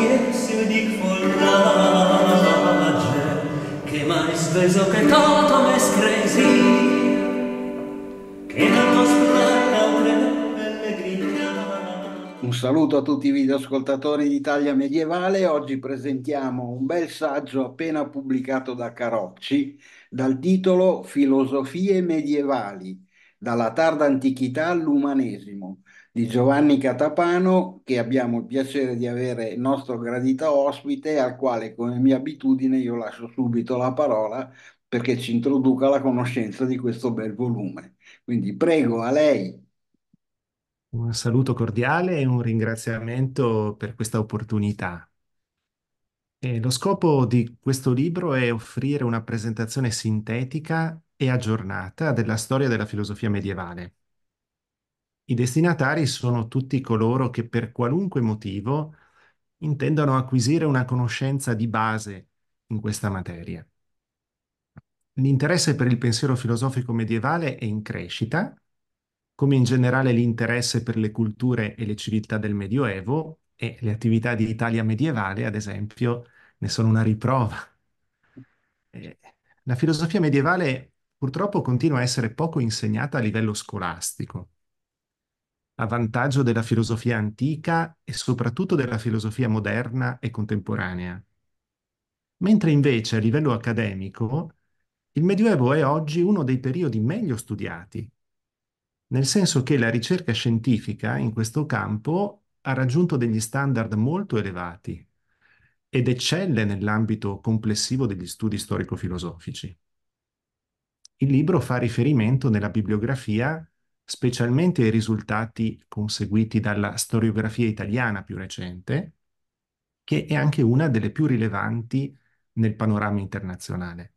chiedessi for forlage che mai sveso che toto me scresi che non ho Un saluto a tutti i videoascoltatori d'Italia medievale. Oggi presentiamo un bel saggio appena pubblicato da Carocci dal titolo Filosofie medievali, dalla tarda antichità all'umanesimo, di Giovanni Catapano che abbiamo il piacere di avere il nostro gradito ospite al quale come mia abitudine io lascio subito la parola perché ci introduca la conoscenza di questo bel volume. Quindi prego a lei. Un saluto cordiale e un ringraziamento per questa opportunità. E lo scopo di questo libro è offrire una presentazione sintetica e aggiornata della storia della filosofia medievale i destinatari sono tutti coloro che per qualunque motivo intendono acquisire una conoscenza di base in questa materia. L'interesse per il pensiero filosofico medievale è in crescita, come in generale l'interesse per le culture e le civiltà del Medioevo e le attività di Italia medievale, ad esempio, ne sono una riprova. Eh, la filosofia medievale purtroppo continua a essere poco insegnata a livello scolastico a vantaggio della filosofia antica e soprattutto della filosofia moderna e contemporanea. Mentre invece a livello accademico il Medioevo è oggi uno dei periodi meglio studiati, nel senso che la ricerca scientifica in questo campo ha raggiunto degli standard molto elevati ed eccelle nell'ambito complessivo degli studi storico-filosofici. Il libro fa riferimento nella bibliografia specialmente ai risultati conseguiti dalla storiografia italiana più recente, che è anche una delle più rilevanti nel panorama internazionale.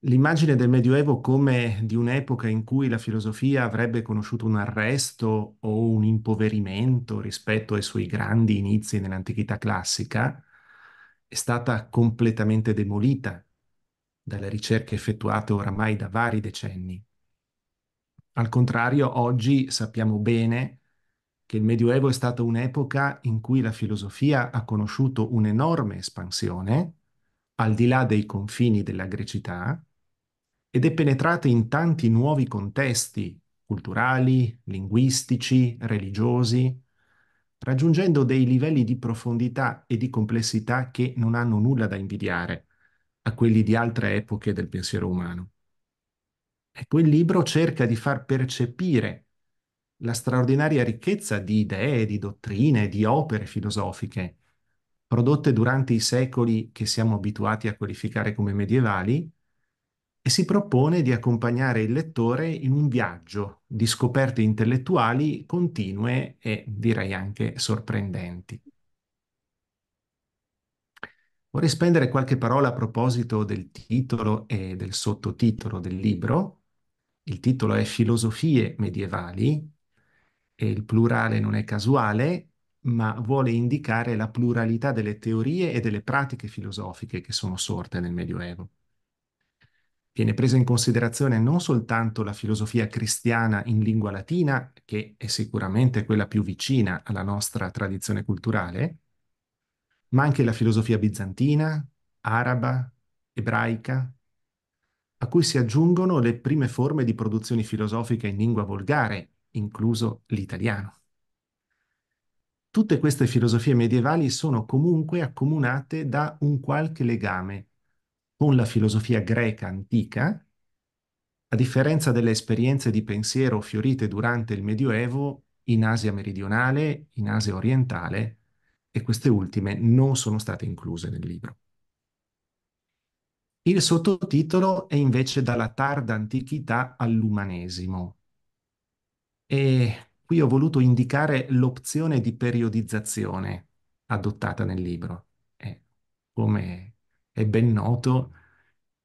L'immagine del Medioevo come di un'epoca in cui la filosofia avrebbe conosciuto un arresto o un impoverimento rispetto ai suoi grandi inizi nell'antichità classica è stata completamente demolita dalle ricerche effettuate oramai da vari decenni. Al contrario, oggi sappiamo bene che il Medioevo è stata un'epoca in cui la filosofia ha conosciuto un'enorme espansione, al di là dei confini della grecità, ed è penetrata in tanti nuovi contesti culturali, linguistici, religiosi, raggiungendo dei livelli di profondità e di complessità che non hanno nulla da invidiare a quelli di altre epoche del pensiero umano. Ecco, il libro cerca di far percepire la straordinaria ricchezza di idee, di dottrine, di opere filosofiche prodotte durante i secoli che siamo abituati a qualificare come medievali e si propone di accompagnare il lettore in un viaggio di scoperte intellettuali continue e direi anche sorprendenti. Vorrei spendere qualche parola a proposito del titolo e del sottotitolo del libro, il titolo è Filosofie medievali e il plurale non è casuale, ma vuole indicare la pluralità delle teorie e delle pratiche filosofiche che sono sorte nel Medioevo. Viene presa in considerazione non soltanto la filosofia cristiana in lingua latina, che è sicuramente quella più vicina alla nostra tradizione culturale, ma anche la filosofia bizantina, araba, ebraica, cui si aggiungono le prime forme di produzioni filosofiche in lingua volgare, incluso l'italiano. Tutte queste filosofie medievali sono comunque accomunate da un qualche legame con la filosofia greca antica, a differenza delle esperienze di pensiero fiorite durante il Medioevo in Asia meridionale, in Asia orientale, e queste ultime non sono state incluse nel libro. Il sottotitolo è invece dalla tarda antichità all'umanesimo. E qui ho voluto indicare l'opzione di periodizzazione adottata nel libro. E, come è ben noto,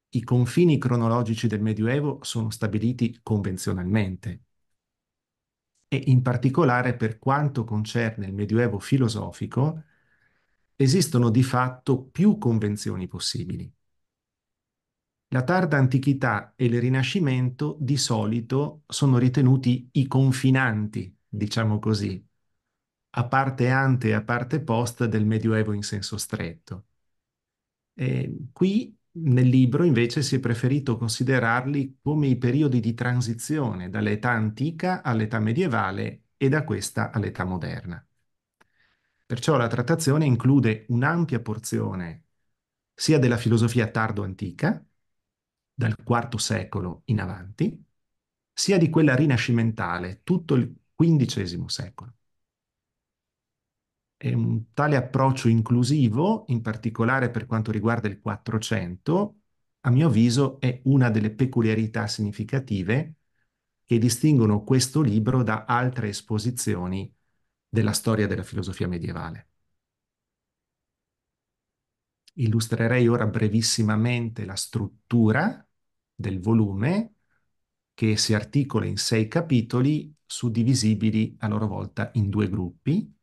i confini cronologici del Medioevo sono stabiliti convenzionalmente e in particolare per quanto concerne il Medioevo filosofico, esistono di fatto più convenzioni possibili. La tarda antichità e il Rinascimento di solito sono ritenuti i confinanti, diciamo così, a parte ante e a parte post del Medioevo in senso stretto. E qui nel libro invece si è preferito considerarli come i periodi di transizione dall'età antica all'età medievale e da questa all'età moderna. Perciò la trattazione include un'ampia porzione sia della filosofia tardo-antica, dal IV secolo in avanti, sia di quella rinascimentale, tutto il XV secolo. E un tale approccio inclusivo, in particolare per quanto riguarda il Quattrocento, a mio avviso è una delle peculiarità significative che distinguono questo libro da altre esposizioni della storia della filosofia medievale. Illustrerei ora brevissimamente la struttura del volume che si articola in sei capitoli suddivisibili a loro volta in due gruppi.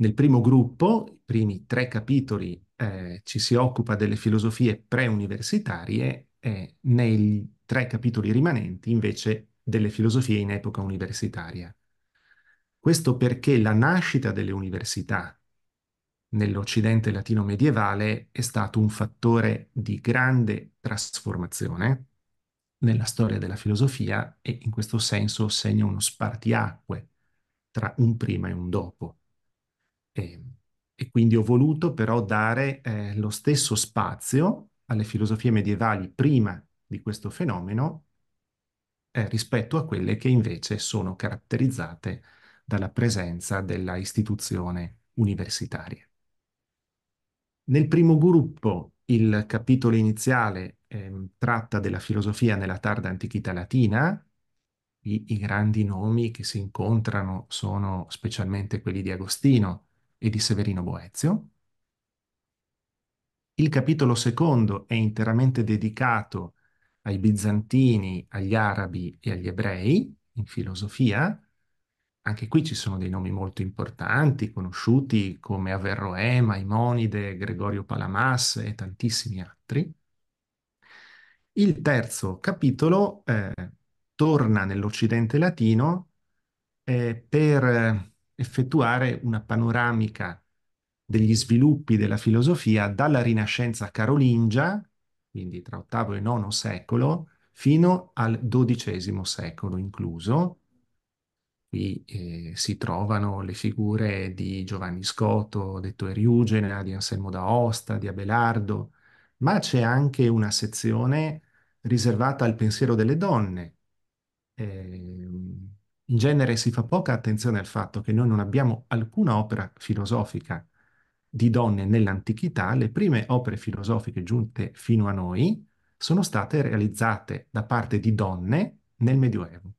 Nel primo gruppo, i primi tre capitoli, eh, ci si occupa delle filosofie preuniversitarie e nei tre capitoli rimanenti invece delle filosofie in epoca universitaria. Questo perché la nascita delle università nell'Occidente latino medievale è stato un fattore di grande trasformazione nella storia della filosofia e in questo senso segna uno spartiacque tra un prima e un dopo. E, e quindi ho voluto però dare eh, lo stesso spazio alle filosofie medievali prima di questo fenomeno eh, rispetto a quelle che invece sono caratterizzate dalla presenza della istituzione universitaria. Nel primo gruppo il capitolo iniziale eh, tratta della filosofia nella tarda antichità latina, I, i grandi nomi che si incontrano sono specialmente quelli di Agostino e di Severino Boezio. Il capitolo secondo è interamente dedicato ai bizantini, agli arabi e agli ebrei in filosofia, anche qui ci sono dei nomi molto importanti, conosciuti come Averroè, Maimonide, Gregorio Palamas e tantissimi altri. Il terzo capitolo eh, torna nell'Occidente latino eh, per eh, effettuare una panoramica degli sviluppi della filosofia dalla Rinascenza carolingia, quindi tra VIII e IX secolo, fino al XII secolo incluso, Qui eh, si trovano le figure di Giovanni Scotto, detto Eriugena, di Anselmo d'Aosta, di Abelardo, ma c'è anche una sezione riservata al pensiero delle donne. Eh, in genere si fa poca attenzione al fatto che noi non abbiamo alcuna opera filosofica di donne nell'antichità, le prime opere filosofiche giunte fino a noi sono state realizzate da parte di donne nel Medioevo.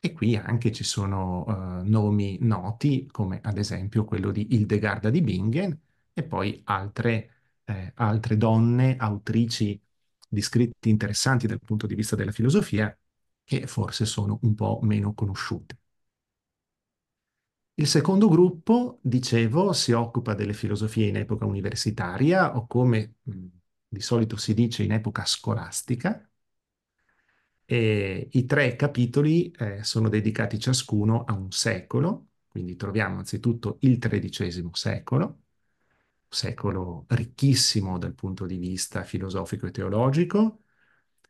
E qui anche ci sono eh, nomi noti, come ad esempio quello di Hildegarda di Bingen, e poi altre, eh, altre donne autrici di scritti interessanti dal punto di vista della filosofia, che forse sono un po' meno conosciute. Il secondo gruppo, dicevo, si occupa delle filosofie in epoca universitaria o come mh, di solito si dice in epoca scolastica, e I tre capitoli eh, sono dedicati ciascuno a un secolo, quindi troviamo anzitutto il XIII secolo, un secolo ricchissimo dal punto di vista filosofico e teologico,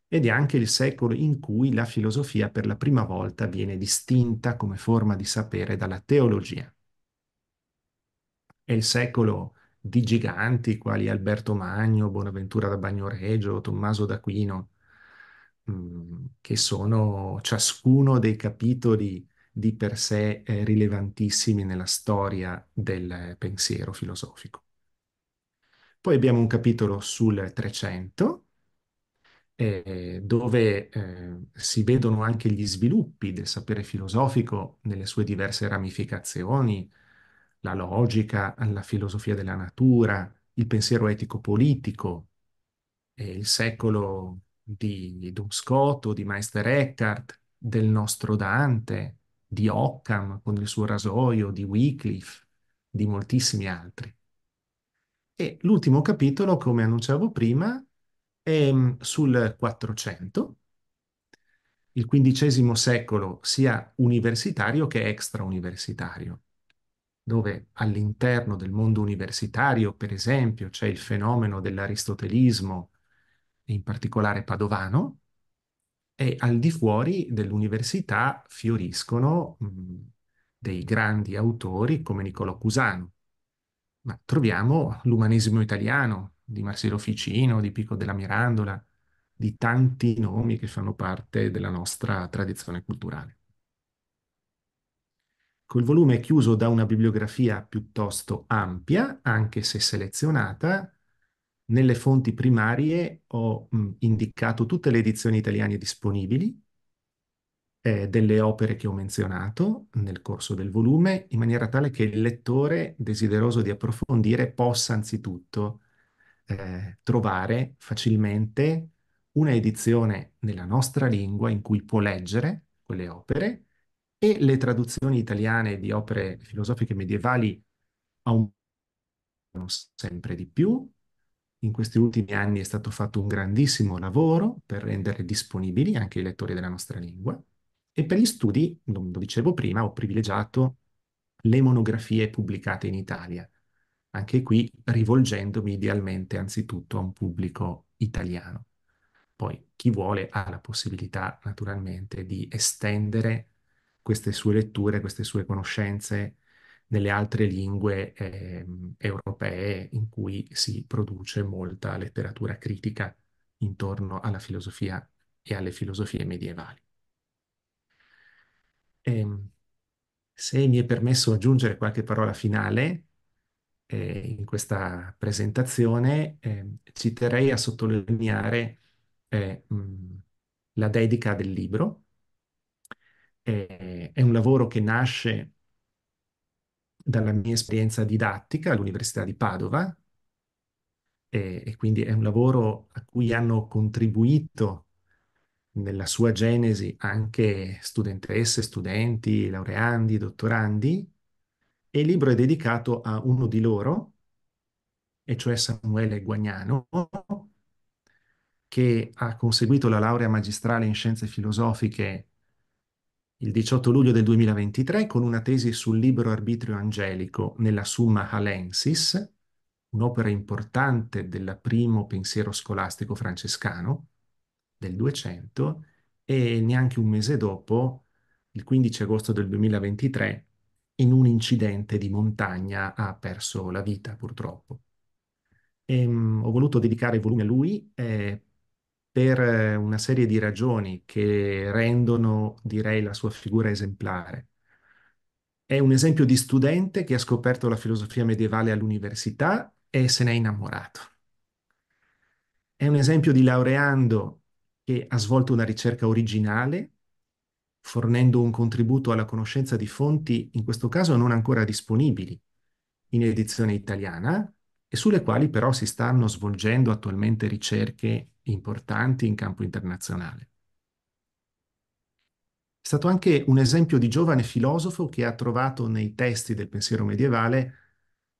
ed è anche il secolo in cui la filosofia per la prima volta viene distinta come forma di sapere dalla teologia. È il secolo di giganti quali Alberto Magno, Bonaventura da Bagnoregio, Tommaso d'Aquino, Mm, che sono ciascuno dei capitoli di per sé eh, rilevantissimi nella storia del pensiero filosofico. Poi abbiamo un capitolo sul Trecento, eh, dove eh, si vedono anche gli sviluppi del sapere filosofico nelle sue diverse ramificazioni, la logica, la filosofia della natura, il pensiero etico-politico, eh, il secolo di Doug Scott o di Meister Eckhart, del nostro Dante, di Occam con il suo rasoio, di Wycliffe, di moltissimi altri. E l'ultimo capitolo, come annunciavo prima, è mm, sul 400, il XV secolo sia universitario che extrauniversitario, dove all'interno del mondo universitario, per esempio, c'è il fenomeno dell'aristotelismo in particolare padovano, e al di fuori dell'università fioriscono mh, dei grandi autori come Niccolò Cusano, ma troviamo l'umanesimo italiano di Marcello Ficino, di Pico della Mirandola, di tanti nomi che fanno parte della nostra tradizione culturale. Col volume è chiuso da una bibliografia piuttosto ampia, anche se selezionata, nelle fonti primarie ho mh, indicato tutte le edizioni italiane disponibili eh, delle opere che ho menzionato nel corso del volume, in maniera tale che il lettore desideroso di approfondire possa anzitutto eh, trovare facilmente una edizione nella nostra lingua in cui può leggere quelle opere e le traduzioni italiane di opere filosofiche medievali aumentano sempre di più in questi ultimi anni è stato fatto un grandissimo lavoro per rendere disponibili anche i lettori della nostra lingua e per gli studi, lo dicevo prima, ho privilegiato le monografie pubblicate in Italia, anche qui rivolgendomi idealmente anzitutto a un pubblico italiano. Poi chi vuole ha la possibilità naturalmente di estendere queste sue letture, queste sue conoscenze nelle altre lingue eh, europee in cui si produce molta letteratura critica intorno alla filosofia e alle filosofie medievali. E, ehm, se mi è permesso aggiungere qualche parola finale eh, in questa presentazione, eh, ci terrei a sottolineare eh, mh, la dedica del libro. Eh, è un lavoro che nasce dalla mia esperienza didattica all'Università di Padova e, e quindi è un lavoro a cui hanno contribuito nella sua genesi anche studentesse, studenti, laureandi, dottorandi, e il libro è dedicato a uno di loro, e cioè Samuele Guagnano, che ha conseguito la laurea magistrale in scienze filosofiche il 18 luglio del 2023 con una tesi sul libero arbitrio angelico nella Summa Halensis, un'opera importante del primo pensiero scolastico francescano del 200 e neanche un mese dopo, il 15 agosto del 2023, in un incidente di montagna ha perso la vita purtroppo. E, ehm, mh, ho voluto dedicare il volume a lui eh, per eh, una serie di ragioni che rendono, direi, la sua figura esemplare. È un esempio di studente che ha scoperto la filosofia medievale all'università e se ne è innamorato. È un esempio di laureando che ha svolto una ricerca originale, fornendo un contributo alla conoscenza di fonti, in questo caso non ancora disponibili in edizione italiana, e sulle quali però si stanno svolgendo attualmente ricerche importanti in campo internazionale. È stato anche un esempio di giovane filosofo che ha trovato nei testi del pensiero medievale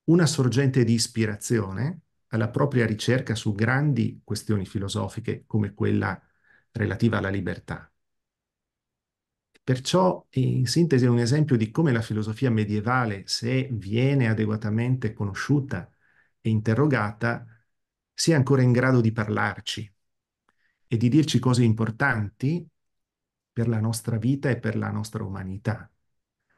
una sorgente di ispirazione alla propria ricerca su grandi questioni filosofiche come quella relativa alla libertà. Perciò, in sintesi, è un esempio di come la filosofia medievale, se viene adeguatamente conosciuta e interrogata, sia ancora in grado di parlarci, e di dirci cose importanti per la nostra vita e per la nostra umanità.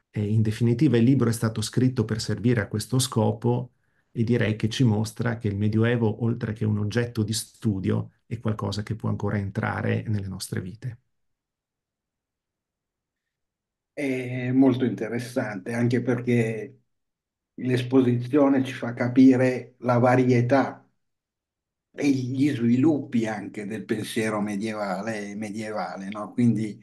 E in definitiva il libro è stato scritto per servire a questo scopo e direi che ci mostra che il Medioevo, oltre che un oggetto di studio, è qualcosa che può ancora entrare nelle nostre vite. È molto interessante, anche perché l'esposizione ci fa capire la varietà e gli sviluppi anche del pensiero medievale, medievale no? Quindi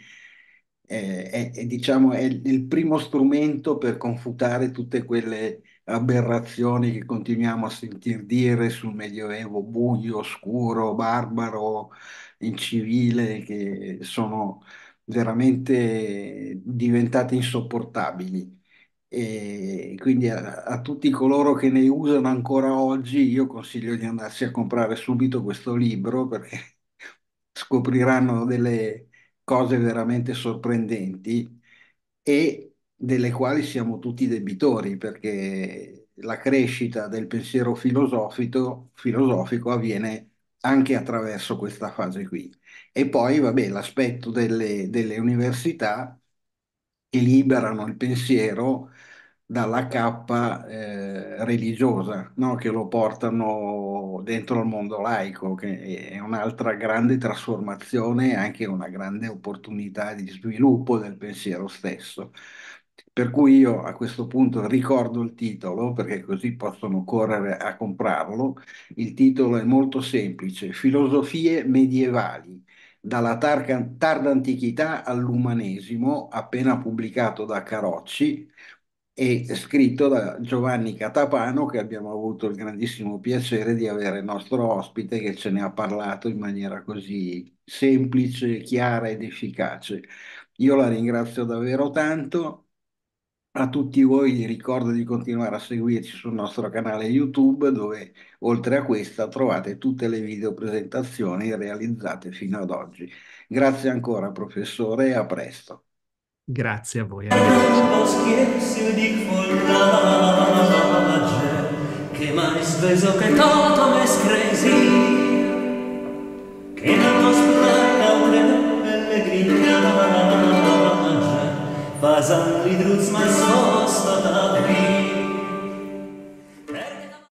eh, è, è, diciamo, è il primo strumento per confutare tutte quelle aberrazioni che continuiamo a sentir dire sul Medioevo buio, oscuro, barbaro, incivile, che sono veramente diventate insopportabili e quindi a, a, tutti coloro che ne usano ancora oggi io consiglio di andarsi a comprare subito questo libro perché scopriranno delle cose veramente sorprendenti e delle quali siamo tutti debitori perché la crescita del pensiero filosofico, filosofico avviene anche attraverso questa fase qui. E poi, vabbè, l'aspetto delle, delle università che liberano il pensiero dalla cappa eh, religiosa no? che lo portano dentro al mondo laico, che è un'altra grande trasformazione e anche una grande opportunità di sviluppo del pensiero stesso. Per cui io a questo punto ricordo il titolo perché così possono correre a comprarlo. Il titolo è molto semplice, Filosofie medievali, dalla targa, tarda antichità all'umanesimo, appena pubblicato da Carocci, e scritto da Giovanni Catapano che abbiamo avuto il grandissimo piacere di avere il nostro ospite che ce ne ha parlato in maniera così semplice, chiara ed efficace. Io la ringrazio davvero tanto. A tutti voi vi ricordo di continuare a seguirci sul nostro canale YouTube dove oltre a questa trovate tutte le video presentazioni realizzate fino ad oggi. Grazie ancora professore e a presto. Grazie a voi. Arrivederci. che tanto splacca una belle grignage, fasan li drus mai sosta da via.